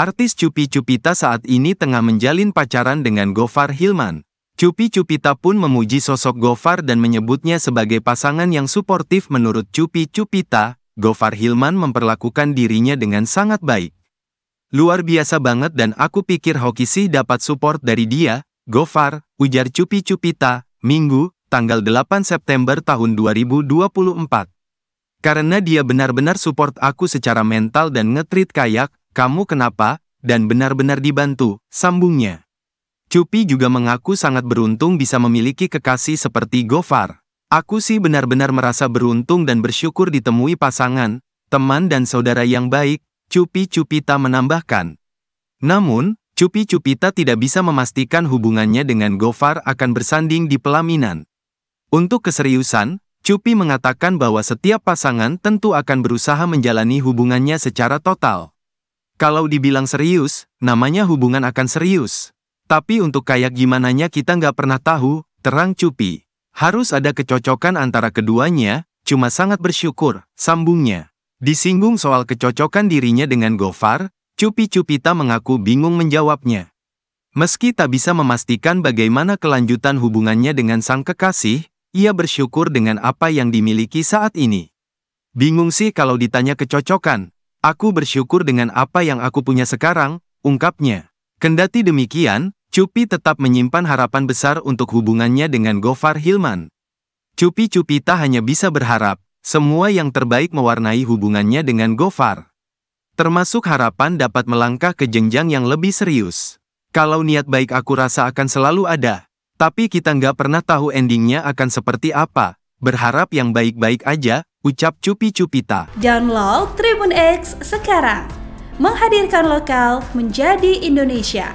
Artis Cupi Cupita saat ini tengah menjalin pacaran dengan Gofar Hilman. Cupi Cupita pun memuji sosok Gofar dan menyebutnya sebagai pasangan yang suportif menurut Cupi Cupita, Gofar Hilman memperlakukan dirinya dengan sangat baik. Luar biasa banget dan aku pikir hoki sih dapat support dari dia, Gofar, ujar Cupi Cupita, Minggu, tanggal 8 September tahun 2024. Karena dia benar-benar support aku secara mental dan ngetrit kayak, kamu kenapa, dan benar-benar dibantu, sambungnya. Cupi juga mengaku sangat beruntung bisa memiliki kekasih seperti Gofar. Aku sih benar-benar merasa beruntung dan bersyukur ditemui pasangan, teman dan saudara yang baik, Cupi Cupita menambahkan. Namun, Cupi Cupita tidak bisa memastikan hubungannya dengan Gofar akan bersanding di pelaminan. Untuk keseriusan, Cupi mengatakan bahwa setiap pasangan tentu akan berusaha menjalani hubungannya secara total. Kalau dibilang serius, namanya hubungan akan serius. Tapi untuk kayak gimananya kita nggak pernah tahu, terang Cupi. Harus ada kecocokan antara keduanya, cuma sangat bersyukur, sambungnya. Disinggung soal kecocokan dirinya dengan Gofar, Cupi Cupita mengaku bingung menjawabnya. Meski tak bisa memastikan bagaimana kelanjutan hubungannya dengan sang kekasih, ia bersyukur dengan apa yang dimiliki saat ini. Bingung sih kalau ditanya kecocokan, Aku bersyukur dengan apa yang aku punya sekarang, ungkapnya. Kendati demikian, Cupi tetap menyimpan harapan besar untuk hubungannya dengan Gofar Hilman. Cupi-cupi tak hanya bisa berharap, semua yang terbaik mewarnai hubungannya dengan Gofar. Termasuk harapan dapat melangkah ke jenjang yang lebih serius. Kalau niat baik aku rasa akan selalu ada, tapi kita nggak pernah tahu endingnya akan seperti apa. Berharap yang baik-baik aja, Ucap Cupi Cupita. Download Tribun X sekarang. Menghadirkan lokal menjadi Indonesia.